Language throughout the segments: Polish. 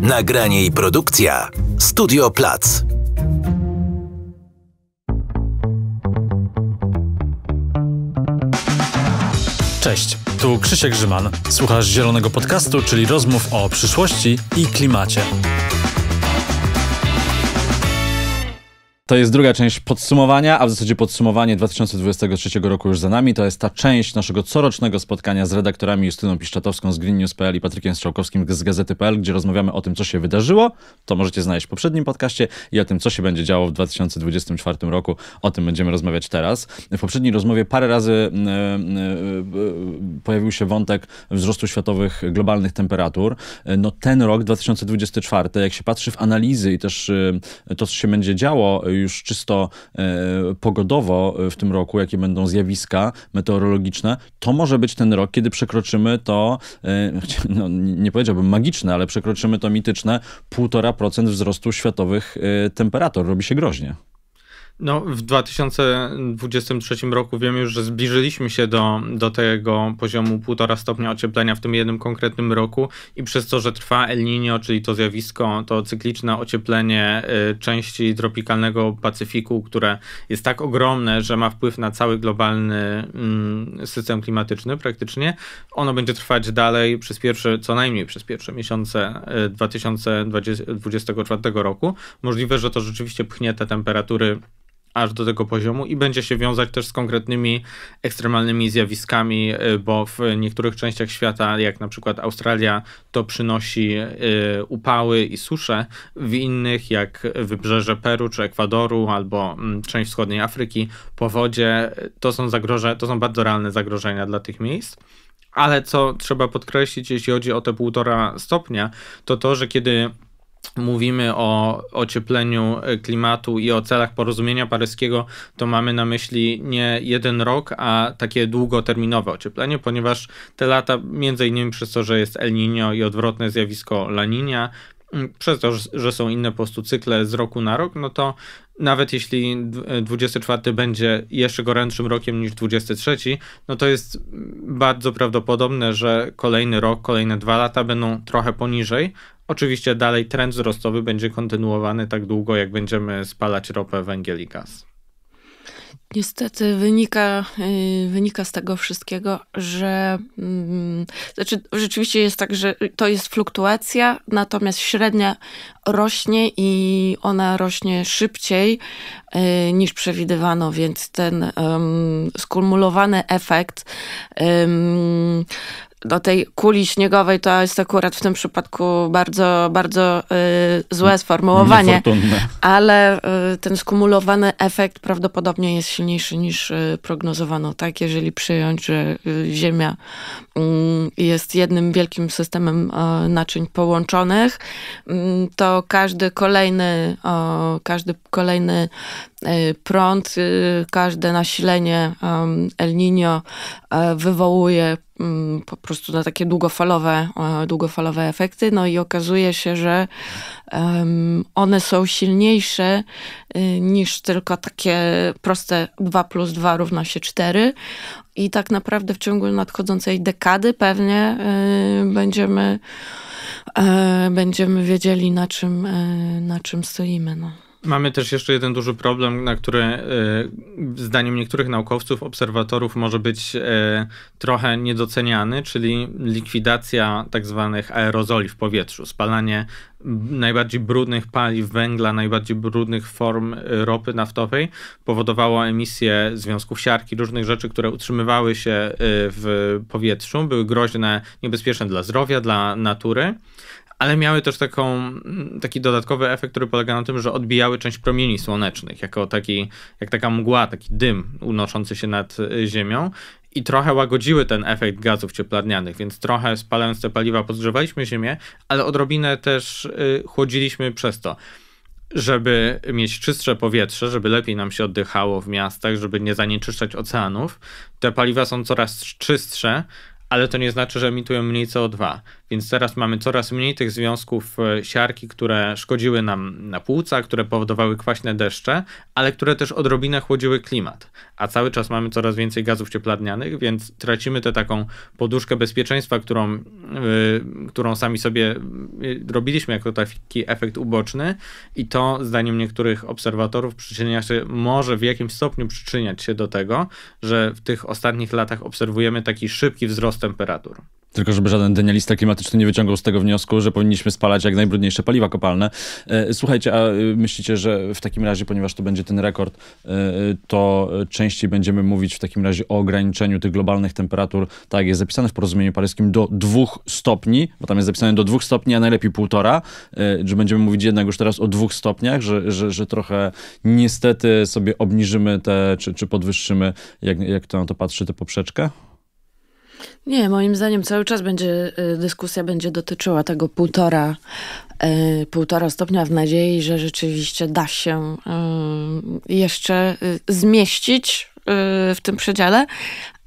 Nagranie i produkcja Studio Plac. Cześć, tu Krzysiek Grzyman. Słuchasz Zielonego Podcastu, czyli rozmów o przyszłości i klimacie. To jest druga część podsumowania, a w zasadzie podsumowanie 2023 roku już za nami. To jest ta część naszego corocznego spotkania z redaktorami Justyną Piszczatowską z greennews.pl i Patrykiem Strzałkowskim z gazety.pl, gdzie rozmawiamy o tym, co się wydarzyło. To możecie znaleźć w poprzednim podcaście i o tym, co się będzie działo w 2024 roku. O tym będziemy rozmawiać teraz. W poprzedniej rozmowie parę razy mm, mm, mm, pojawił się wątek wzrostu światowych globalnych temperatur. No ten rok 2024, jak się patrzy w analizy i też y, to, co się będzie działo już czysto e, pogodowo e, w tym roku, jakie będą zjawiska meteorologiczne, to może być ten rok, kiedy przekroczymy to, e, no, nie powiedziałbym magiczne, ale przekroczymy to mityczne 1,5% wzrostu światowych temperatur. Robi się groźnie. No, w 2023 roku wiemy już, że zbliżyliśmy się do, do tego poziomu 1,5 stopnia ocieplenia w tym jednym konkretnym roku i przez to, że trwa El Niño, czyli to zjawisko, to cykliczne ocieplenie y, części tropikalnego Pacyfiku, które jest tak ogromne, że ma wpływ na cały globalny mm, system klimatyczny praktycznie, ono będzie trwać dalej przez pierwsze, co najmniej przez pierwsze miesiące 2024 y, roku. Możliwe, że to rzeczywiście pchnie te temperatury aż do tego poziomu i będzie się wiązać też z konkretnymi ekstremalnymi zjawiskami, y, bo w niektórych częściach świata, jak na przykład Australia, to przynosi y, upały i susze, w innych, jak wybrzeże Peru czy Ekwadoru albo mm, część wschodniej Afryki, powodzie, to są zagrożenia, to są bardzo realne zagrożenia dla tych miejsc. Ale co trzeba podkreślić, jeśli chodzi o te półtora stopnia, to to, że kiedy mówimy o ociepleniu e, klimatu i o celach porozumienia paryskiego, to mamy na myśli nie jeden rok, a takie długoterminowe ocieplenie, ponieważ te lata, między innymi przez to, że jest El Niño i odwrotne zjawisko La Niña, przez to, że są inne po prostu cykle z roku na rok, no to nawet jeśli 24 e, będzie jeszcze gorętszym rokiem niż 23, no to jest bardzo prawdopodobne, że kolejny rok, kolejne dwa lata będą trochę poniżej, Oczywiście dalej trend wzrostowy będzie kontynuowany tak długo, jak będziemy spalać ropę, węgiel i gaz. Niestety wynika, y, wynika z tego wszystkiego, że mm, znaczy rzeczywiście jest tak, że to jest fluktuacja, natomiast średnia rośnie i ona rośnie szybciej y, niż przewidywano, więc ten um, skumulowany efekt um, do tej kuli śniegowej to jest akurat w tym przypadku bardzo, bardzo y, złe sformułowanie, ale y, ten skumulowany efekt prawdopodobnie jest silniejszy niż y, prognozowano. Tak, jeżeli przyjąć, że y, Ziemia mm, jest jednym wielkim systemem y, naczyń połączonych, mm, to każdy kolejny, każdy kolejny E, prąd, y, każde nasilenie El Niño e, wywołuje mm, po prostu na takie długofalowe, e, długofalowe efekty. No i okazuje się, że one są silniejsze y, niż tylko takie proste 2 plus 2 równa się 4. I tak naprawdę w ciągu nadchodzącej dekady pewnie y, będziemy, będziemy wiedzieli, na czym, na czym stoimy. No. Mamy też jeszcze jeden duży problem, na który e, zdaniem niektórych naukowców, obserwatorów może być e, trochę niedoceniany, czyli likwidacja tak zwanych aerozoli w powietrzu, spalanie najbardziej brudnych paliw węgla, najbardziej brudnych form e, ropy naftowej powodowało emisję związków siarki, różnych rzeczy, które utrzymywały się w powietrzu, były groźne, niebezpieczne dla zdrowia, dla natury, ale miały też taką, taki dodatkowy efekt, który polega na tym, że odbijały część promieni słonecznych, jako taki, jak taka mgła, taki dym unoszący się nad y, ziemią i trochę łagodziły ten efekt gazów cieplarnianych, więc trochę spalając te paliwa podgrzewaliśmy ziemię, ale odrobinę też y, chłodziliśmy przez to żeby mieć czystsze powietrze, żeby lepiej nam się oddychało w miastach, żeby nie zanieczyszczać oceanów, te paliwa są coraz czystsze, ale to nie znaczy, że emitują mniej CO2. Więc teraz mamy coraz mniej tych związków e, siarki, które szkodziły nam na płuca, które powodowały kwaśne deszcze, ale które też odrobinę chłodziły klimat. A cały czas mamy coraz więcej gazów cieplarnianych, więc tracimy tę taką poduszkę bezpieczeństwa, którą, yy, którą sami sobie e, robiliśmy jako taki efekt uboczny i to zdaniem niektórych obserwatorów przyczynia się, może w jakimś stopniu przyczyniać się do tego, że w tych ostatnich latach obserwujemy taki szybki wzrost temperatur. Tylko żeby żaden denialista klimatyczny nie wyciągał z tego wniosku, że powinniśmy spalać jak najbrudniejsze paliwa kopalne. E, słuchajcie, a y, myślicie, że w takim razie, ponieważ to będzie ten rekord, e, to częściej będziemy mówić w takim razie o ograniczeniu tych globalnych temperatur, tak jest zapisane w porozumieniu paryskim, do dwóch stopni, bo tam jest zapisane do dwóch stopni, a najlepiej półtora, e, że będziemy mówić jednak już teraz o dwóch stopniach, że, że, że trochę niestety sobie obniżymy te, czy, czy podwyższymy, jak, jak to na to patrzy, tę poprzeczkę? Nie, moim zdaniem cały czas będzie y, dyskusja będzie dotyczyła tego półtora, y, półtora stopnia w nadziei, że rzeczywiście da się y, jeszcze zmieścić w tym przedziale,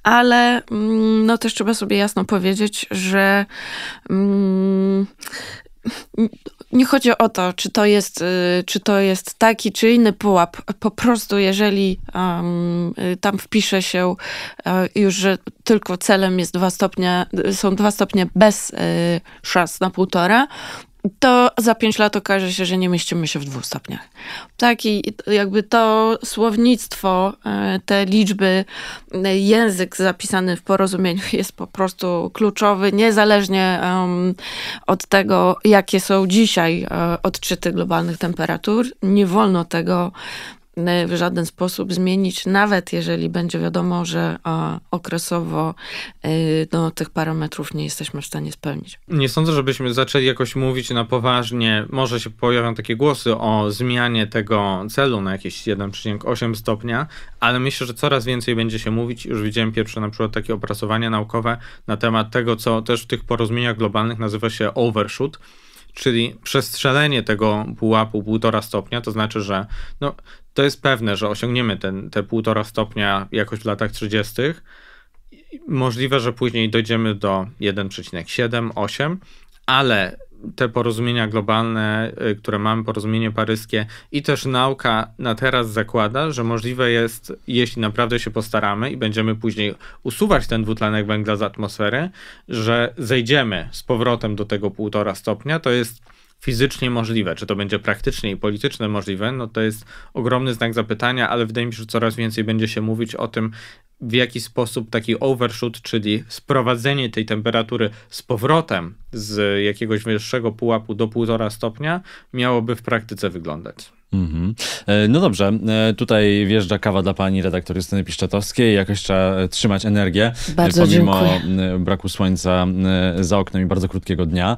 ale mm, no też trzeba sobie jasno powiedzieć, że mm, nie chodzi o to, czy to jest, y, czy to jest taki czy inny pułap. Po prostu, jeżeli um, tam wpisze się y, już, że tylko celem jest dwa stopnie, są dwa stopnie bez y, szans na półtora, to za pięć lat okaże się, że nie mieścimy się w dwóch stopniach. Tak, i jakby to słownictwo, e, te liczby, e, język zapisany w porozumieniu jest po prostu kluczowy, niezależnie um, od tego, jakie są dzisiaj e, odczyty globalnych temperatur. Nie wolno tego w żaden sposób zmienić, nawet jeżeli będzie wiadomo, że e, okresowo e, no, tych parametrów nie jesteśmy w stanie spełnić. Nie sądzę, żebyśmy zaczęli jakoś mówić na poważnie. Może się pojawią takie głosy o zmianie tego celu na jakieś 1,8 stopnia, ale myślę, że coraz więcej będzie się mówić. Już widziałem pierwsze na przykład takie opracowania naukowe na temat tego, co też w tych porozumieniach globalnych nazywa się overshoot czyli przestrzelenie tego pułapu 1,5 stopnia, to znaczy, że no, to jest pewne, że osiągniemy ten, te półtora stopnia jakoś w latach 30. Możliwe, że później dojdziemy do 1,7, 8, ale te porozumienia globalne, y, które mamy, porozumienie paryskie i też nauka na teraz zakłada, że możliwe jest, jeśli naprawdę się postaramy i będziemy później usuwać ten dwutlenek węgla z atmosfery, że zejdziemy z powrotem do tego półtora stopnia. To jest fizycznie możliwe. Czy to będzie praktycznie i politycznie możliwe, no to jest ogromny znak zapytania, ale wydaje mi się, że coraz więcej będzie się mówić o tym, w jaki sposób taki overshoot, czyli sprowadzenie tej temperatury z powrotem z jakiegoś wyższego pułapu do 1,5 stopnia, miałoby w praktyce wyglądać. Mm -hmm. No dobrze, e, tutaj wjeżdża kawa dla pani redaktor Justyny Piszczatowskiej. Jakoś trzeba e, trzymać energię, bardzo pomimo dziękuję. braku słońca za oknem i bardzo krótkiego dnia.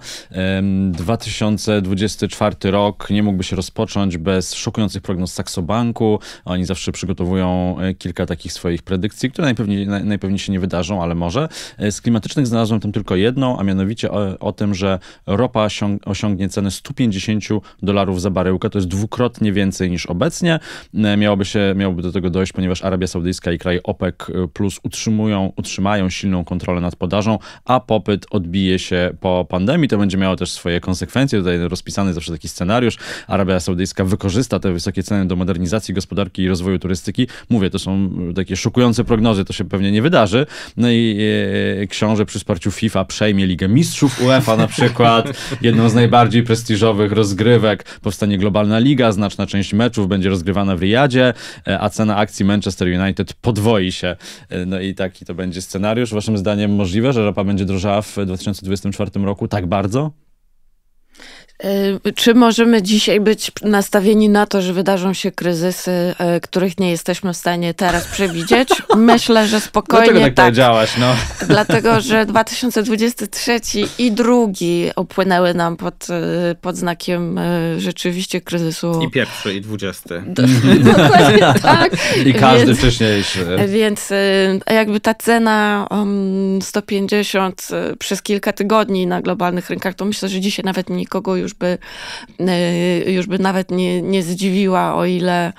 2024 rok nie mógłby się rozpocząć bez szokujących prognoz Saxobanku. Oni zawsze przygotowują kilka takich swoich predykcji, które najpewniej, najpewniej się nie wydarzą, ale może. Z klimatycznych znalazłem tam tylko jedną, a mianowicie o, o tym, że ropa osiągnie cenę 150 dolarów za baryłkę. To jest dwukrotnie znacznie więcej niż obecnie. E, miałoby, się, miałoby do tego dojść, ponieważ Arabia Saudyjska i kraj OPEC e, plus utrzymują, utrzymają silną kontrolę nad podażą, a popyt odbije się po pandemii. To będzie miało też swoje konsekwencje. Tutaj rozpisany zawsze taki scenariusz. Arabia Saudyjska wykorzysta te wysokie ceny do modernizacji gospodarki i rozwoju turystyki. Mówię, to są takie szokujące prognozy, to się pewnie nie wydarzy. No i e, e książę przy wsparciu FIFA przejmie Ligę Mistrzów UEFA na przykład, jedną z najbardziej prestiżowych rozgrywek. Powstanie globalna liga, znaczna znaczna część meczów będzie rozgrywana w Riyadzie, e, a cena akcji Manchester United podwoi się. E, no i taki to będzie scenariusz. Waszym zdaniem możliwe, że ropa będzie drożała w 2024 roku tak bardzo? Y, czy możemy dzisiaj być nastawieni na to, że wydarzą się kryzysy, y, których nie jesteśmy w stanie teraz przewidzieć? Myślę, że spokojnie. Dlaczego tak, tak. powiedziałaś? No? Dlatego, że 2023 i drugi opłynęły nam pod, y, pod znakiem rzeczywiście kryzysu. I pierwszy, i dwudziesty. Dokładnie tak. I każdy więc, wcześniejszy. Więc jakby ta cena 150 um, przez kilka tygodni na globalnych rynkach, to myślę, że dzisiaj nawet nikogo już już by, e, już by nawet nie, nie zdziwiła, o ile,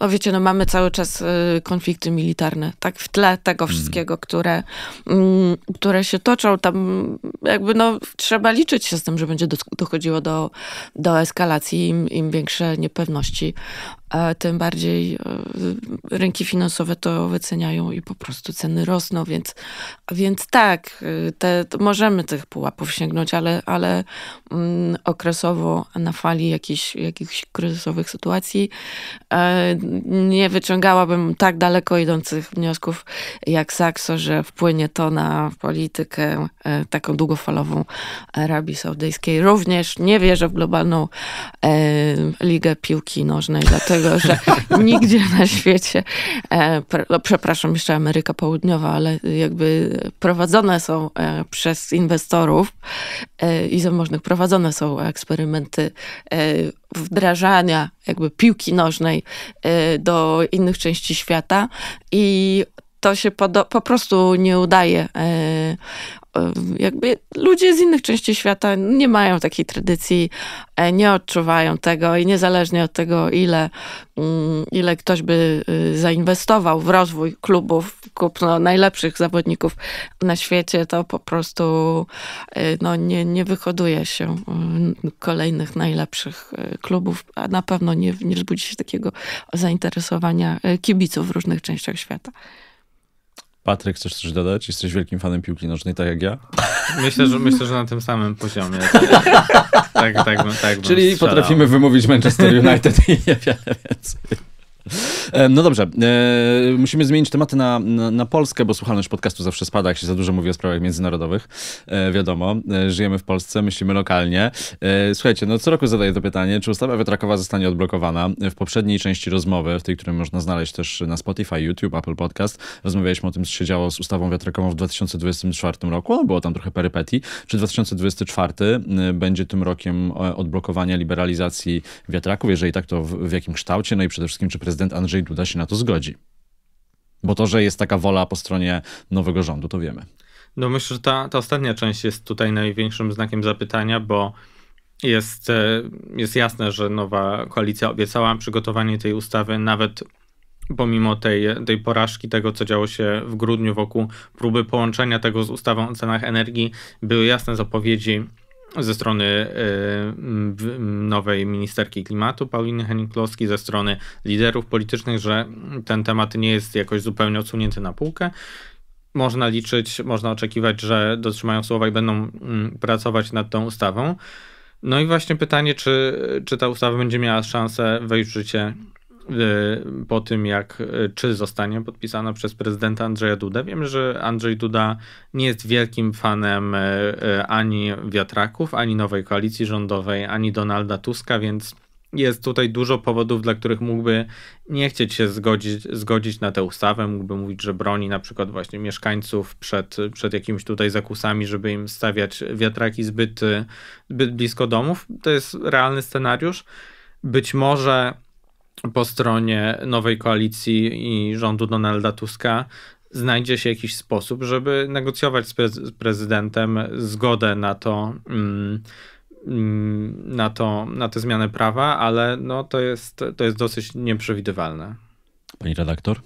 o wiecie, no mamy cały czas e, konflikty militarne, tak, w tle tego mhm. wszystkiego, które, mm, które się toczą, tam jakby no trzeba liczyć się z tym, że będzie dochodziło do, do eskalacji, im, im większe niepewności tym bardziej e, rynki finansowe to wyceniają i po prostu ceny rosną, więc, więc tak, e, te, możemy tych pułapów sięgnąć, ale, ale mm, okresowo na fali jakichś, jakichś kryzysowych sytuacji e, nie wyciągałabym tak daleko idących wniosków jak Saxo, że wpłynie to na politykę taką długofalową Arabii Saudyjskiej. Również nie wierzę w globalną ligę piłki nożnej, dlatego dlatego że nigdzie na świecie, e, no, przepraszam, jeszcze Ameryka Południowa, ale jakby prowadzone są e, przez inwestorów e, i zamożnych, prowadzone są eksperymenty wdrażania jakby piłki nożnej do innych części świata i to się po prostu nie udaje. E, e, jakby ludzie z innych części świata nie mają takiej tradycji, e, nie odczuwają tego i niezależnie od tego, ile, mm, ile ktoś by y, zainwestował w rozwój klubów, kupno najlepszych zawodników na świecie, to po prostu y, no, nie, nie wyhoduje się mm, kolejnych najlepszych y, klubów, a na pewno nie, nie wzbudzi się takiego zainteresowania kibiców w różnych częściach świata. Patryk, chcesz coś dodać? Jesteś wielkim fanem piłki nożnej, tak jak ja? Myślę, że, myślę, że na tym samym poziomie. tak, tak, tak, tak Czyli potrafimy wymówić Manchester United i nie wiele więcej. E, no dobrze, e, musimy zmienić tematy na, na, na, Polskę, bo słuchalność podcastu zawsze spada, jak się za dużo mówi o sprawach międzynarodowych. E, wiadomo, żyjemy w Polsce, myślimy lokalnie. słuchajcie, no co roku zadaję to pytanie, czy ustawa wiatrakowa zostanie odblokowana? W poprzedniej części rozmowy, w tej, której można znaleźć też na Spotify, YouTube, Apple Podcast, rozmawialiśmy o tym, co się działo z ustawą wiatrakową w 2024 roku. No, było tam trochę perypetii. Czy 2024 będzie tym rokiem odblokowania liberalizacji wiatraków? Jeżeli tak, to w, w jakim kształcie? No i przede wszystkim, czy prezydent prezydent Andrzej Duda się na to zgodzi. Bo to, że jest taka wola po stronie nowego rządu, to wiemy. No myślę, że ta, ta ostatnia część jest tutaj największym znakiem zapytania, bo jest, e, jest jasne, że nowa koalicja obiecała przygotowanie tej ustawy nawet pomimo tej, tej porażki, tego co działo się w grudniu wokół próby połączenia tego z ustawą o cenach energii, były jasne zapowiedzi ze strony y, nowej ministerki klimatu Pauliny Henning-Kloski, ze strony liderów politycznych, że ten temat nie jest jakoś zupełnie odsunięty na półkę. Można liczyć, można oczekiwać, że dotrzymają słowa i będą mm, pracować nad tą ustawą. No i właśnie pytanie, czy, czy ta ustawa będzie miała szansę wejść w życie Y, po tym, jak y, czy zostanie podpisana przez prezydenta Andrzeja Duda. Wiem, że Andrzej Duda nie jest wielkim fanem y, ani wiatraków, ani nowej koalicji rządowej, ani Donalda Tuska, więc jest tutaj dużo powodów, dla których mógłby nie chcieć się zgodzić, zgodzić na tę ustawę, mógłby mówić, że broni na przykład właśnie mieszkańców przed, przed jakimiś tutaj zakusami, żeby im stawiać wiatraki zbyt, zbyt blisko domów. To jest realny scenariusz. Być może po stronie nowej koalicji i rządu Donalda Tuska znajdzie się jakiś sposób, żeby negocjować z, pre- z prezydentem zgodę na to, mm, mm na, to, na tę zmianę prawa, ale no, to, jest, to jest dosyć nieprzewidywalne. Pani redaktor?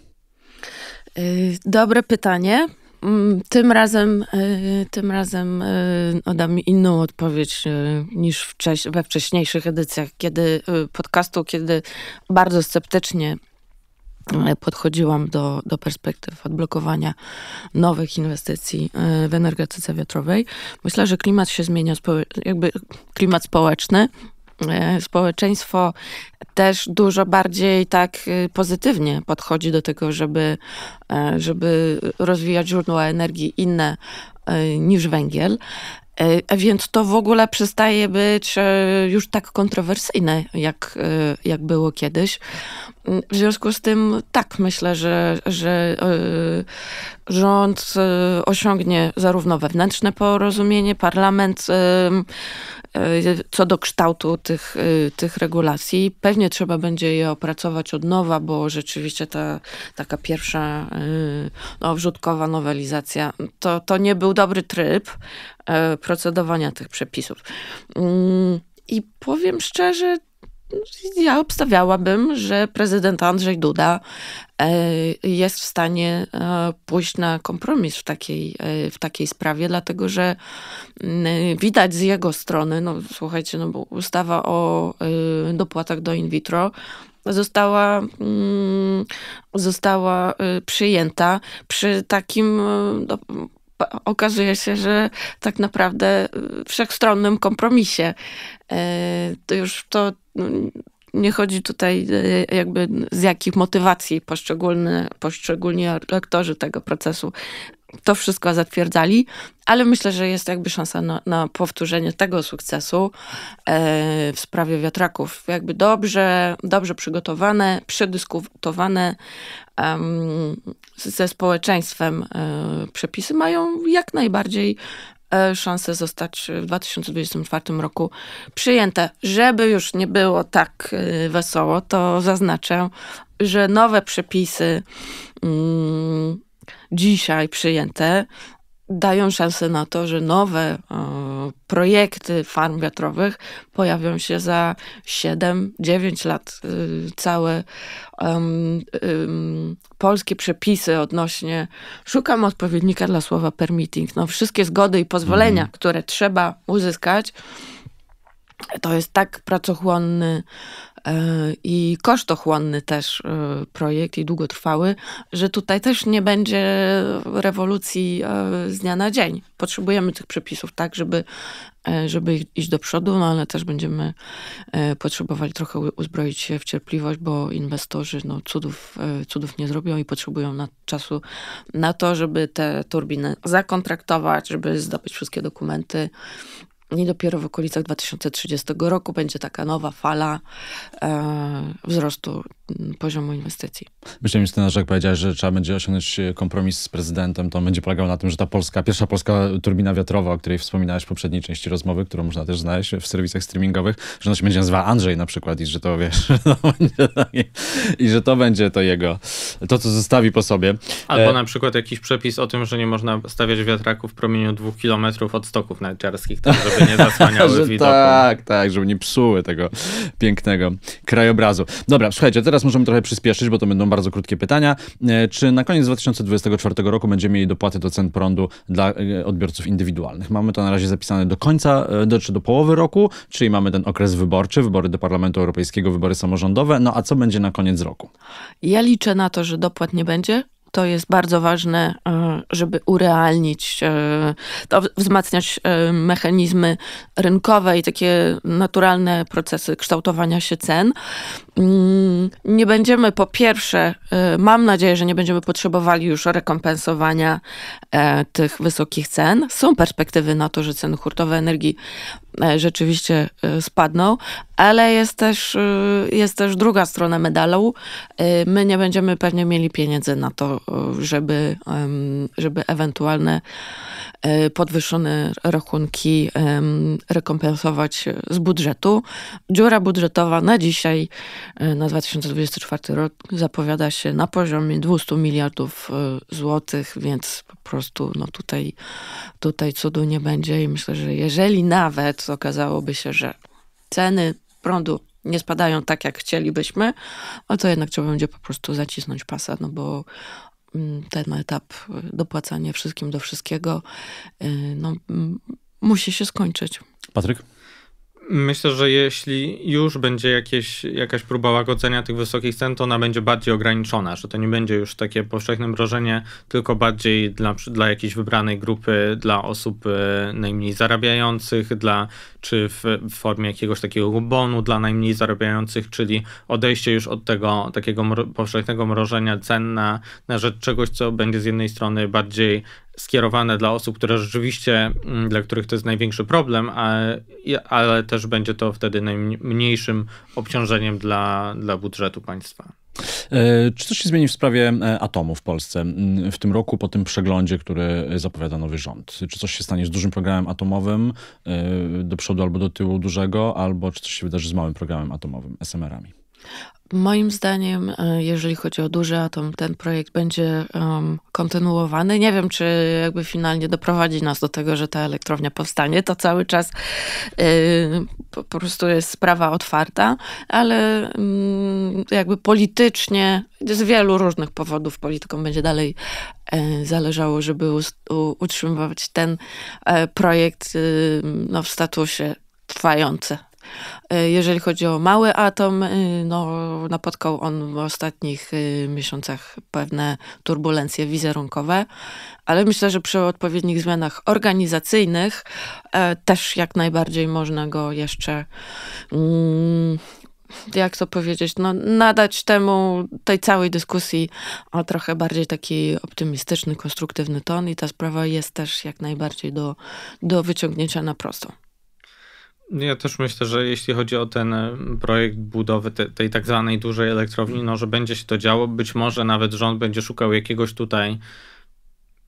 Y, dobre pytanie. Mm, tym razem, y, tym razem y, oddam inną odpowiedź y, niż we wcześniejszych edycjach kiedy podcastu, kiedy bardzo sceptycznie podchodziłam do, do perspektyw odblokowania nowych inwestycji w energetyce wiatrowej. Myślę, że klimat się zmienia, jakby klimat społeczny E, społeczeństwo też dużo bardziej tak y, pozytywnie podchodzi do tego, żeby, e, żeby rozwijać źródła energii inne e, niż węgiel. Więc to w ogóle przestaje być już tak kontrowersyjne, jak, jak było kiedyś. Mm, w związku z tym, tak, myślę, że, że rząd osiągnie zarówno wewnętrzne porozumienie, parlament Y, co do kształtu tych, y, tych regulacji. Pewnie trzeba będzie je opracować od nowa, bo rzeczywiście ta taka pierwsza y, no, wrzutkowa nowelizacja to, to nie był dobry tryb procedowania tych przepisów. Mm, I powiem szczerze, ja obstawiałabym, że prezydent Andrzej Duda e, jest w stanie e, pójść na kompromis w takiej, e, w takiej sprawie, dlatego że widać z jego strony, no słuchajcie, no bo ustawa o dopłatach do in vitro została, mm, została przyjęta przy takim no, okazuje się, że tak naprawdę wszechstronnym kompromisie. To już to, no, nie chodzi tutaj e, jakby z jakich motywacji poszczególne, poszczególni aktorzy tego procesu to wszystko zatwierdzali, ale myślę, że jest jakby szansa na, na powtórzenie tego sukcesu e, w sprawie wiatraków. Jakby dobrze, dobrze przygotowane, przedyskutowane um, ze społeczeństwem e, przepisy mają jak najbardziej E, szansę zostać w 2024 roku przyjęte. Żeby już nie było tak e, wesoło, to zaznaczę, że nowe przepisy mm, dzisiaj przyjęte dają szansę na to, że nowe e, projekty farm wiatrowych pojawią się za 7-9 lat. E, całe um, polskie przepisy odnośnie, szukam odpowiednika dla słowa permitting, no wszystkie zgody i pozwolenia, mhm. które trzeba uzyskać, to jest tak pracochłonny E, i kosztochłonny też e, projekt i długotrwały, że tutaj też nie będzie rewolucji e, z dnia na dzień. Potrzebujemy tych przepisów tak, żeby, żeby iść do przodu, no ale też będziemy potrzebowali trochę uzbroić się w cierpliwość, bo inwestorzy no, cudów, cudów nie zrobią i potrzebują na, czasu na to, żeby te turbiny zakontraktować, żeby zdobyć wszystkie dokumenty i dopiero w okolicach 2030 roku będzie taka nowa fala e, wzrostu poziomu inwestycji. Myślę, Justyna, że jak powiedziałeś, że trzeba będzie osiągnąć e, kompromis z prezydentem, to on będzie polegał na tym, że ta polska, pierwsza polska turbina wiatrowa, o której wspominałeś w poprzedniej części rozmowy, którą można też znaleźć w serwisach streamingowych, że ona się będzie nazywała Andrzej na przykład i że to, wiesz, i że to będzie to jego, to co zostawi po sobie. Albo e, na przykład jakiś przepis o tym, że nie można stawiać wiatraków w promieniu dwóch kilometrów od stoków narciarskich, tak żeby nie zasłaniały widoku. Tak, tak, żeby nie psuły tego pięknego krajobrazu. Dobra, słuchajcie, teraz możemy trochę przyspieszyć, bo to będą bardzo krótkie pytania. E, czy na koniec 2024 roku będziemy mieli dopłaty do cen prądu dla e, odbiorców indywidualnych? Mamy to na razie zapisane do końca, e, do, czy do połowy roku, czyli mamy ten okres wyborczy, wybory do Parlamentu Europejskiego, wybory samorządowe. No a co będzie na koniec roku? Ja liczę na to, że dopłat nie będzie, to jest bardzo ważne, e, żeby urealnić, e, to wzmacniać e, mechanizmy rynkowe i takie naturalne procesy kształtowania się cen. Mm, nie będziemy po pierwsze, mam nadzieję, że nie będziemy potrzebowali już rekompensowania tych wysokich cen. Są perspektywy na to, że ceny hurtowe energii E, rzeczywiście e, spadną, ale jest też, e, jest też druga strona medalu. My nie będziemy pewnie mieli pieniędzy na to, żeby, żeby ewentualne podwyższone rachunki rekompensować z budżetu. Dziura budżetowa na dzisiaj, na 2024 rok, zapowiada się na poziomie 200 miliardów złotych, więc po po prostu no tutaj, tutaj cudu nie będzie i myślę, że jeżeli nawet okazałoby się, że ceny prądu nie spadają tak, jak chcielibyśmy, no to jednak trzeba będzie po prostu zacisnąć pasa, no bo mm, ten etap dopłacania wszystkim do wszystkiego y, no, musi się skończyć. Patryk? Myślę, że jeśli już będzie jakieś, jakaś próba łagodzenia tych wysokich cen, to ona będzie bardziej ograniczona, że to nie będzie już takie powszechne mrożenie, tylko bardziej dla, dla jakiejś wybranej grupy, dla osób e, najmniej zarabiających, dla czy w, w formie jakiegoś takiego bonu dla najmniej zarabiających, czyli odejście już od tego takiego mro powszechnego mrożenia cen na, na rzecz czegoś, co będzie z jednej strony bardziej skierowane dla osób, które rzeczywiście, mm, dla których to jest największy problem, ale, ale też będzie to wtedy najmniejszym obciążeniem dla, dla budżetu państwa. E, czy coś się zmieni w sprawie e, atomu w Polsce mm, w tym roku po tym przeglądzie, który zapowiada nowy rząd? Czy coś się stanie z dużym programem atomowym e, do przodu albo do tyłu dużego, albo czy coś się wydarzy z małym programem atomowym, SMR-ami? Moim zdaniem, e, jeżeli chodzi o duży atom, ten projekt będzie um, kontynuowany. Nie wiem, czy jakby finalnie doprowadzi nas do tego, że ta elektrownia powstanie. To cały czas e, po prostu jest sprawa otwarta, ale mm, jakby politycznie, z wielu różnych powodów politykom będzie dalej e, zależało, żeby utrzymywać ten projekt y, no, w statusie trwające E, jeżeli chodzi o mały atom, y, no, napotkał on w ostatnich y, miesiącach pewne turbulencje wizerunkowe, ale myślę, że przy odpowiednich zmianach organizacyjnych e, też jak najbardziej można go jeszcze. Mm, jak to powiedzieć, no, nadać temu, tej całej dyskusji o trochę bardziej taki optymistyczny, konstruktywny ton i ta sprawa jest też jak najbardziej do, do wyciągnięcia na prostą. Ja też myślę, że jeśli chodzi o ten e, projekt budowy te, tej tak zwanej dużej elektrowni, no, że będzie się to działo. Być może nawet rząd będzie szukał jakiegoś tutaj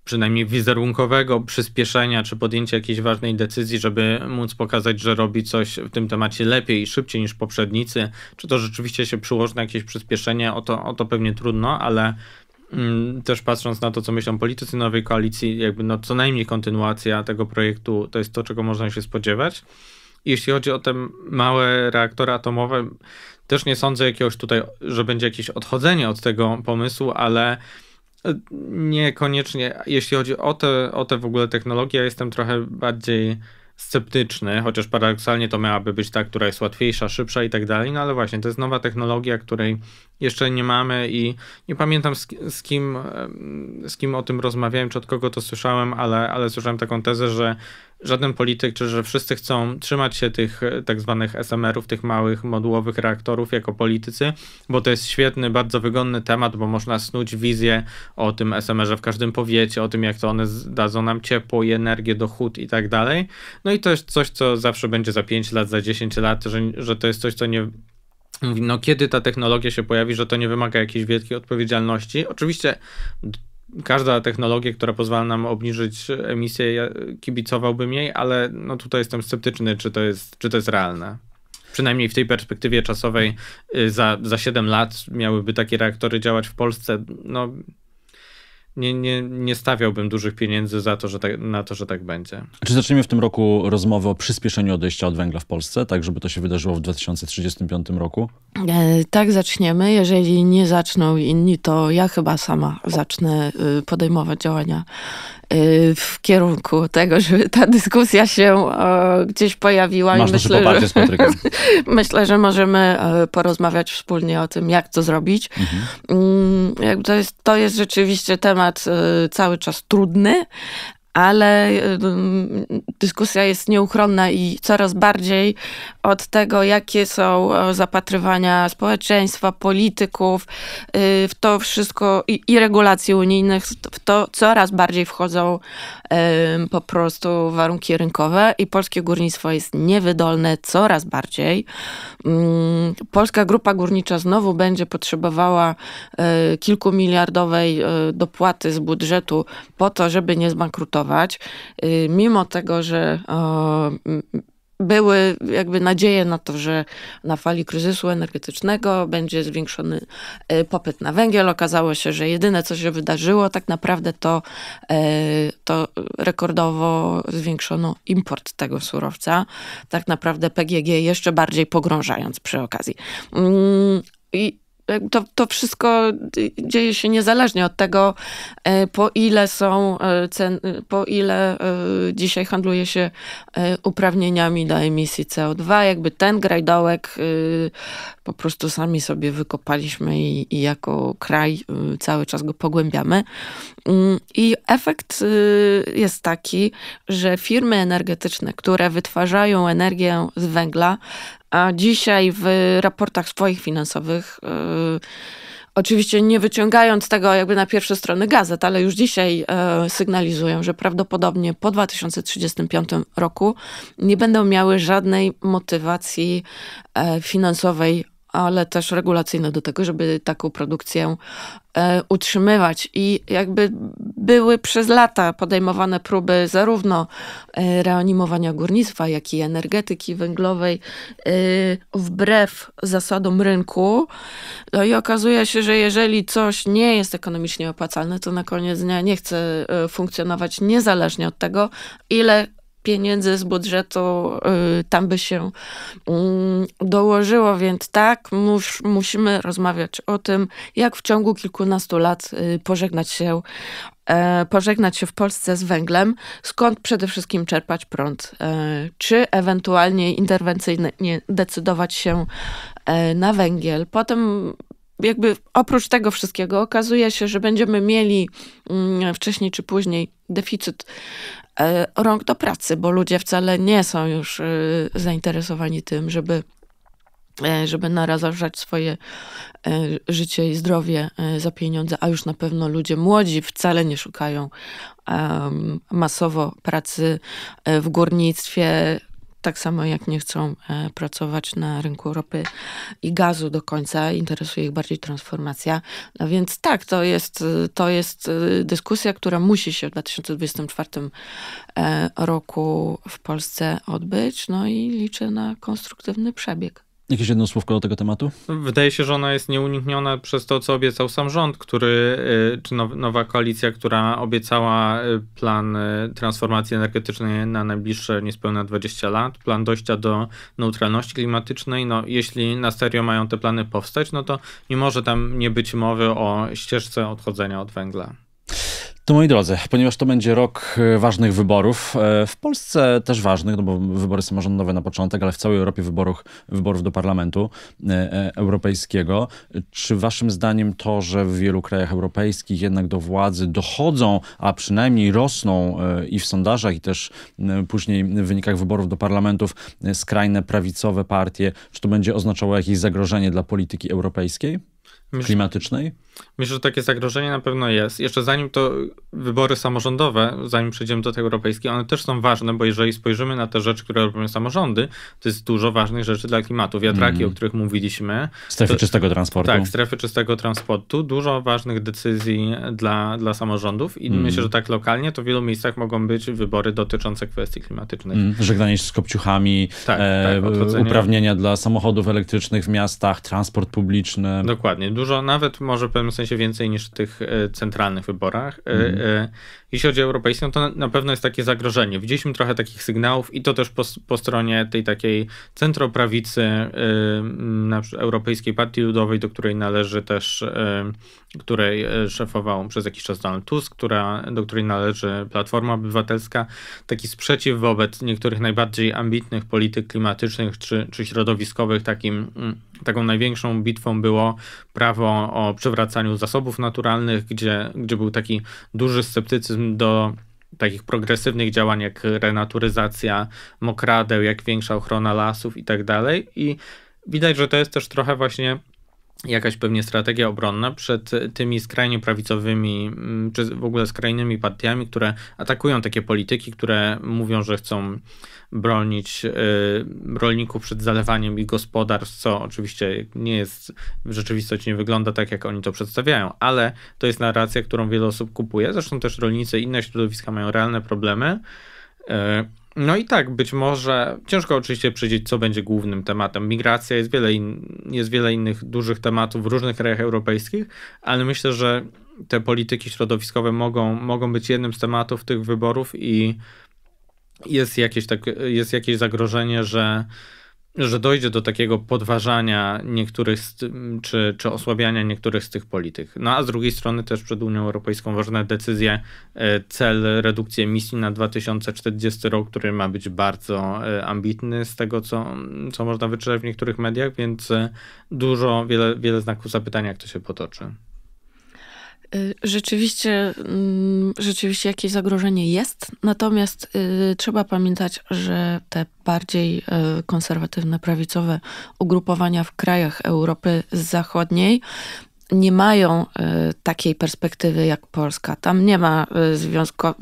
przynajmniej wizerunkowego przyspieszenia czy podjęcia jakiejś ważnej decyzji, żeby móc pokazać, że robi coś w tym temacie lepiej i szybciej niż poprzednicy. Czy to rzeczywiście się przyłoży na jakieś przyspieszenie, o to, o to pewnie trudno, ale mm, też patrząc na to, co myślą politycy nowej koalicji, jakby no co najmniej kontynuacja tego projektu, to jest to, czego można się spodziewać. Jeśli chodzi o te małe reaktory atomowe, też nie sądzę jakiegoś tutaj, że będzie jakieś odchodzenie od tego pomysłu, ale e, niekoniecznie, jeśli chodzi o te, o te w ogóle technologie, ja jestem trochę bardziej sceptyczny, chociaż paradoksalnie to miałaby być ta, która jest łatwiejsza, szybsza i tak dalej, no ale właśnie to jest nowa technologia, której jeszcze nie mamy i nie pamiętam z, z, kim, z kim o tym rozmawiałem, czy od kogo to słyszałem, ale, ale słyszałem taką tezę, że żaden polityk, czy że wszyscy chcą trzymać się tych e, tak zwanych SMR-ów, tych małych modułowych reaktorów jako politycy, bo to jest świetny, bardzo wygodny temat, bo można snuć wizję o tym SMR-ze w każdym powiecie, o tym jak to one dadzą nam ciepło i energię do hut i tak dalej. No i to jest coś, co zawsze będzie za 5 lat, za 10 lat, że, że to jest coś, co nie Mówi, no kiedy ta technologia się pojawi, że to nie wymaga jakiejś wielkiej odpowiedzialności. Oczywiście każda technologia, która pozwala nam obniżyć emisję, ja kibicowałbym jej, ale no tutaj jestem sceptyczny, czy to jest, czy to jest realne. Przynajmniej w tej perspektywie czasowej y, za, za 7 lat miałyby takie reaktory działać w Polsce. No, nie, nie, nie stawiałbym dużych pieniędzy za to, że tak, na to, że tak będzie. Czy zaczniemy w tym roku rozmowę o przyspieszeniu odejścia od węgla w Polsce, tak żeby to się wydarzyło w 2035 roku? E, tak zaczniemy. Jeżeli nie zaczną inni, to ja chyba sama zacznę y, podejmować działania Y, w kierunku tego, żeby ta dyskusja się gdzieś pojawiła. Masz i myślę, że, myślę, że możemy e, porozmawiać wspólnie o tym, jak to zrobić. Mhm. Mm, to, jest, to jest rzeczywiście temat e, cały czas trudny, ale dyskusja jest nieuchronna i coraz bardziej od tego, jakie są e, zapatrywania społeczeństwa, polityków, y, w to wszystko i, i regulacji unijnych, w to coraz bardziej wchodzą po prostu warunki rynkowe i polskie górnictwo jest niewydolne coraz bardziej. Mm, Polska Grupa Górnicza znowu będzie potrzebowała y, kilkumiliardowej y, dopłaty z budżetu po to, żeby nie zbankrutować Y, mimo tego, że były jakby nadzieje na to, że na fali kryzysu energetycznego będzie zwiększony y, popyt na węgiel. Okazało się, że jedyne, co się wydarzyło, tak naprawdę to, y, to rekordowo zwiększono import tego surowca. Tak naprawdę PGG jeszcze bardziej pogrążając przy okazji. Mm, I to, to wszystko dzieje się niezależnie od tego, e, po ile są e, cen, e, po ile dzisiaj handluje się uprawnieniami do emisji CO2. Jakby ten grajdołek po prostu sami sobie wykopaliśmy i, i jako kraj cały czas go pogłębiamy. Mm, I efekt jest taki, że firmy energetyczne, które wytwarzają energię z węgla, a dzisiaj w raportach swoich finansowych y, Oczywiście nie wyciągając tego jakby na pierwsze strony gazet, ale już dzisiaj y, sygnalizują, że prawdopodobnie po 2035 roku nie będą miały żadnej motywacji y, finansowej ale też regulacyjne do tego, żeby taką produkcję e, utrzymywać. I jakby były przez lata podejmowane próby zarówno e, reanimowania górnictwa, jak i energetyki węglowej e, wbrew zasadom rynku. No i okazuje się, że jeżeli coś nie jest ekonomicznie opłacalne, to na koniec dnia nie chce funkcjonować niezależnie od tego, ile pieniędzy z budżetu y, tam by się mm, dołożyło, więc tak, mus, musimy rozmawiać o tym, jak w ciągu kilkunastu lat y, pożegnać się e, pożegnać się w Polsce z węglem, skąd przede wszystkim czerpać prąd, e, czy ewentualnie interwencyjnie decydować się e, na węgiel. Potem jakby oprócz tego wszystkiego okazuje się, że będziemy mieli mm, wcześniej czy później deficyt E, rąk do pracy, bo ludzie wcale nie są już e, zainteresowani tym, żeby e, żeby narażać swoje życie i zdrowie za pieniądze, a już na pewno ludzie młodzi wcale nie szukają masowo pracy w górnictwie, tak samo jak nie chcą e, pracować na rynku ropy i gazu do końca, interesuje ich bardziej transformacja. No więc tak, to jest, to jest e, dyskusja, która musi się w 2024 e, roku w Polsce odbyć, no i liczę na konstruktywny przebieg. Jakieś jedno słówko do tego tematu? Wydaje się, że ona jest nieunikniona przez to, co obiecał sam rząd, który, y, czy nowa koalicja, która obiecała y, plan y, transformacji energetycznej na najbliższe niespełna 20 lat, plan dojścia do neutralności klimatycznej. No, jeśli na serio mają te plany powstać, no to nie może tam nie być mowy o ścieżce odchodzenia od węgla. To moi drodzy, ponieważ to będzie rok e, ważnych wyborów, e, w Polsce też ważnych, no bo wybory samorządowe na początek, ale w całej Europie wyborów, wyborów do Parlamentu e, Europejskiego. Czy waszym zdaniem to, że w wielu krajach europejskich jednak do władzy dochodzą, a przynajmniej rosną i w sondażach, i też później w wynikach wyborów do parlamentów skrajne prawicowe partie, czy to będzie oznaczało jakieś zagrożenie dla polityki europejskiej? Myślę, klimatycznej? Myślę, że takie zagrożenie na pewno jest. Jeszcze zanim to wybory samorządowe, zanim przejdziemy do tej europejskiej, one też są ważne, bo jeżeli spojrzymy na te rzeczy, które robią samorządy, to jest dużo ważnych rzeczy dla klimatu. Wiatraki, mm. o których mówiliśmy. Strefy to, czystego transportu. Tak, strefy czystego transportu. Dużo ważnych decyzji dla, dla samorządów i mm. myślę, że tak lokalnie to w wielu miejscach mogą być wybory dotyczące kwestii klimatycznych. Mm. Żegnanie się z kopciuchami, tak, e, tak, uprawnienia dla samochodów elektrycznych w miastach, transport publiczny. Dokładnie dużo, nawet może w pewnym sensie więcej niż w tych e, centralnych wyborach. E, mhm. e, jeśli chodzi o europejską, to na pewno jest takie zagrożenie. Widzieliśmy trochę takich sygnałów i to też po, po stronie tej takiej centroprawicy yy, Europejskiej Partii Ludowej, do której należy też, yy, której y, szefował przez jakiś czas Donald Tusk, która, do której należy Platforma Obywatelska, taki sprzeciw wobec niektórych najbardziej ambitnych polityk klimatycznych czy, czy środowiskowych, takim, yy, taką największą bitwą było prawo o przywracaniu zasobów naturalnych, gdzie, gdzie był taki duży sceptycyzm do takich progresywnych działań jak renaturyzacja mokradeł, jak większa ochrona lasów i tak dalej. I widać, że to jest też trochę właśnie jakaś pewnie strategia obronna przed tymi skrajnie prawicowymi, mm, czy w ogóle skrajnymi partiami, które atakują takie polityki, które mówią, że chcą bronić y, rolników przed zalewaniem ich gospodarstw, co oczywiście nie jest, w rzeczywistości nie wygląda tak, jak oni to przedstawiają, ale to jest narracja, którą wiele osób kupuje. Zresztą też rolnicy i inne środowiska mają realne problemy y, no i tak, być może ciężko oczywiście przyjrzeć, co będzie głównym tematem. Migracja jest wiele, in, jest wiele innych dużych tematów w różnych krajach europejskich, ale myślę, że te polityki środowiskowe mogą, mogą być jednym z tematów tych wyborów i jest jakieś, tak, jest jakieś zagrożenie, że że dojdzie do takiego podważania niektórych czy, czy osłabiania niektórych z tych polityk. No a z drugiej strony też przed Unią Europejską ważne decyzje, e, cel redukcji emisji na 2040 rok, który ma być bardzo e, ambitny z tego, co, co można wyczytać w niektórych mediach, więc e, dużo, wiele, wiele znaków zapytania, jak to się potoczy. Y, rzeczywiście, mm, rzeczywiście jakieś zagrożenie jest, natomiast y, trzeba pamiętać, że te bardziej y, konserwatywne, prawicowe ugrupowania w krajach Europy Zachodniej nie mają takiej perspektywy jak Polska. Tam nie ma związko-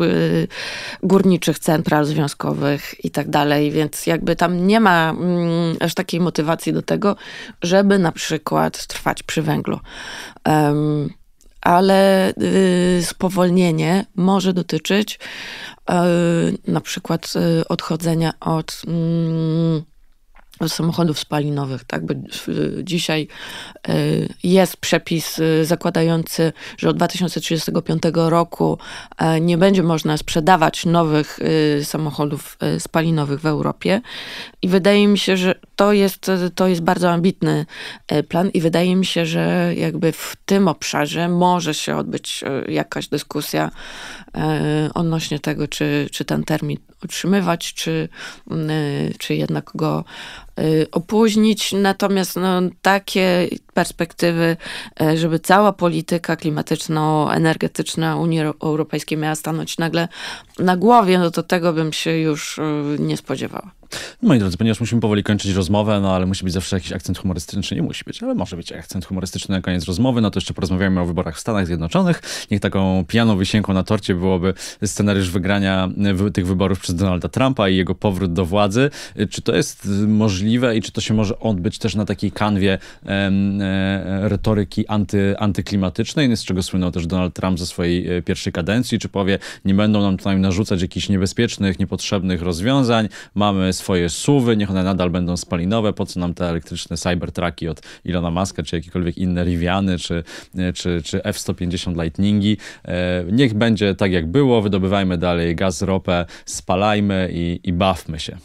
górniczych central związkowych i tak dalej, więc jakby tam nie ma mm, aż takiej motywacji do tego, żeby na przykład trwać przy węglu ale y, spowolnienie może dotyczyć y, na przykład y, odchodzenia od mm, samochodów spalinowych. Tak? Bo y, dzisiaj y, jest przepis y, zakładający, że od 2035 roku e, nie będzie można sprzedawać nowych samochodów spalinowych w Europie. I wydaje mi się, że to jest, to jest bardzo ambitny e, plan i wydaje mi się, że jakby w tym obszarze może się odbyć e, jakaś dyskusja odnośnie tego, czy, czy ten termin utrzymywać, czy, mm, y, czy jednak go Y, opóźnić, natomiast no, takie perspektywy, y, żeby cała polityka klimatyczno-energetyczna Unii Europejskiej miała stanąć nagle na głowie, no to tego bym się już y, nie spodziewała. No moi drodzy, ponieważ musimy powoli kończyć rozmowę, no ale musi być zawsze jakiś akcent humorystyczny. Nie musi być, ale może być akcent humorystyczny na koniec rozmowy. No to jeszcze porozmawiamy o wyborach w Stanach Zjednoczonych. Niech taką pijaną wisienką na torcie byłoby scenariusz wygrania tych wyborów przez Donalda Trumpa i jego powrót do władzy. Czy to jest możliwe? możliwe i czy to się może odbyć też na takiej kanwie e, retoryki anty, antyklimatycznej, z czego słynął też Donald Trump ze swojej e, pierwszej kadencji, czy powie, nie będą nam tutaj narzucać jakichś niebezpiecznych, niepotrzebnych rozwiązań, mamy swoje suwy, niech one nadal będą spalinowe, po co nam te elektryczne cybertraki od Ilona Maska, czy jakiekolwiek inne Riviany, czy, e, czy, czy F-150 Lightningi. E, niech będzie tak jak było, wydobywajmy dalej gaz, ropę, spalajmy i, i bawmy się.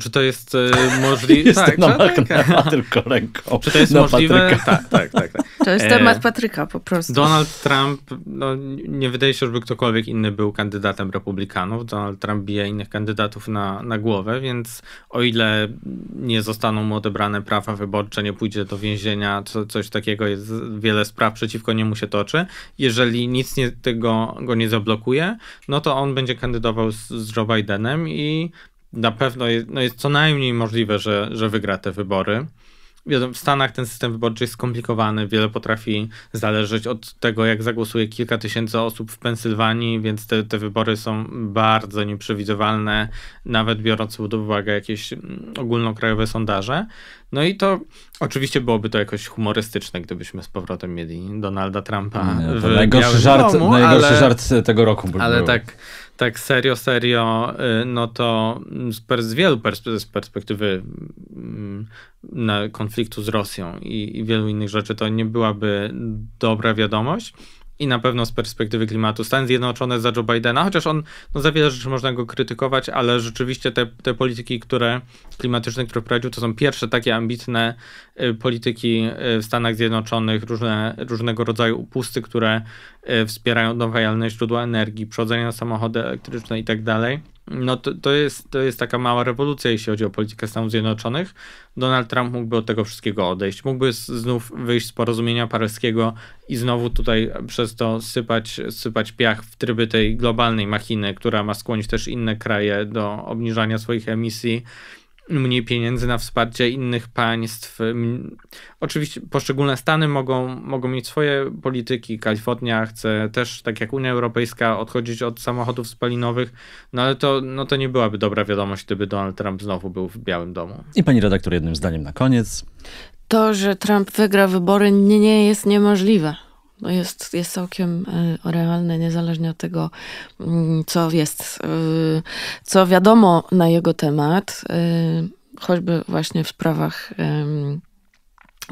Czy to jest y, możliwe? Jestem tak, tak, tak, na Patryka. tylko ręką. Czy to jest na możliwe? Tak, tak, tak, tak, To jest e, temat Patryka po prostu. Donald Trump, no, nie wydaje się, żeby ktokolwiek inny był kandydatem republikanów. Donald Trump bije innych kandydatów na, na głowę, więc o ile nie zostaną mu odebrane prawa wyborcze, nie pójdzie do więzienia, co, coś takiego, jest, wiele spraw przeciwko niemu się toczy. Jeżeli nic nie, tego go nie zablokuje, no to on będzie kandydował z, z Joe Bidenem i na pewno jest, no jest co najmniej możliwe, że, że wygra te wybory. W Stanach ten system wyborczy jest skomplikowany, wiele potrafi zależeć od tego, jak zagłosuje kilka tysięcy osób w Pensylwanii, więc te, te wybory są bardzo nieprzewidywalne, nawet biorąc pod uwagę jakieś mm, ogólnokrajowe sondaże. No i to oczywiście byłoby to jakoś humorystyczne, gdybyśmy z powrotem mieli Donalda Trumpa. w najgorszy żart, domu, najgorszy ale, żart tego roku. Ale tak, tak serio, serio, y, no to z, z wielu z perspektywy mm, konfliktu z Rosją i, i wielu innych rzeczy to nie byłaby dobra wiadomość i na pewno z perspektywy klimatu. Stany Zjednoczone za Joe Bidena, chociaż on no, za wiele rzeczy można go krytykować, ale rzeczywiście te, te polityki które klimatyczne, które prowadził, to są pierwsze takie ambitne y, polityki y, w Stanach Zjednoczonych, różne, różnego rodzaju upusty, które y, wspierają odnawialne źródła energii, przechodzenie na samochody elektryczne itd. Tak no to, to, jest, to jest taka mała rewolucja, jeśli chodzi o politykę Stanów Zjednoczonych. Donald Trump mógłby od tego wszystkiego odejść, mógłby z, znów wyjść z porozumienia paryskiego i znowu tutaj przez to sypać, sypać piach w tryby tej globalnej machiny, która ma skłonić też inne kraje do obniżania swoich emisji mniej pieniędzy na wsparcie innych państw. Oczywiście poszczególne stany mogą, mogą mieć swoje polityki. Kalifornia chce też, tak jak Unia Europejska, odchodzić od samochodów spalinowych, no ale to, no to nie byłaby dobra wiadomość, gdyby Donald Trump znowu był w Białym Domu. I pani redaktor, jednym zdaniem na koniec. To, że Trump wygra wybory, nie, nie jest niemożliwe no jest, jest całkiem e, realny, niezależnie od tego, mm, co jest, e, co wiadomo na jego temat, e, choćby właśnie w sprawach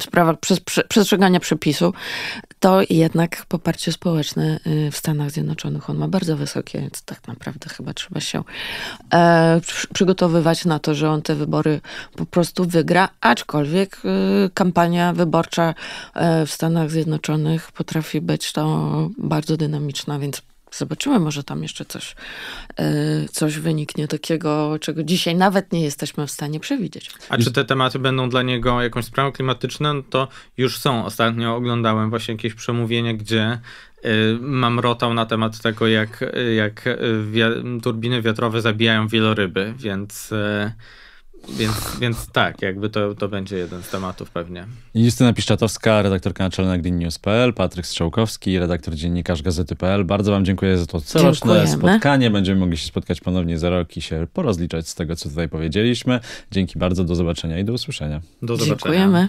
sprawa sprawach przestrzegania przepisu, to jednak poparcie społeczne y, w Stanach Zjednoczonych on ma bardzo wysokie, więc tak naprawdę chyba trzeba się e, przygotowywać na to, że on te wybory po prostu wygra, aczkolwiek e, kampania wyborcza e, w Stanach Zjednoczonych potrafi być to bardzo dynamiczna, więc zobaczymy, może tam jeszcze coś, e, coś wyniknie takiego, czego dzisiaj nawet nie jesteśmy w stanie przewidzieć. A czy te tematy będą dla niego jakąś sprawą klimatyczną? No to już są. Ostatnio oglądałem właśnie jakieś przemówienie, gdzie e, mam rotał na temat tego, jak, jak turbiny wiatrowe zabijają wieloryby, więc e, więc, więc tak, jakby to, to będzie jeden z tematów pewnie. Justyna Piszczatowska, redaktorka naczelna greennews.pl, Patryk Strzałkowski, redaktor dziennikarz Gazety.pl. Bardzo wam dziękuję za to coroczne Dziękujemy. spotkanie. Będziemy mogli się spotkać ponownie za rok i się porozliczać z tego, co tutaj powiedzieliśmy. Dzięki bardzo, do zobaczenia i do usłyszenia. Do zobaczenia. Dziękujemy.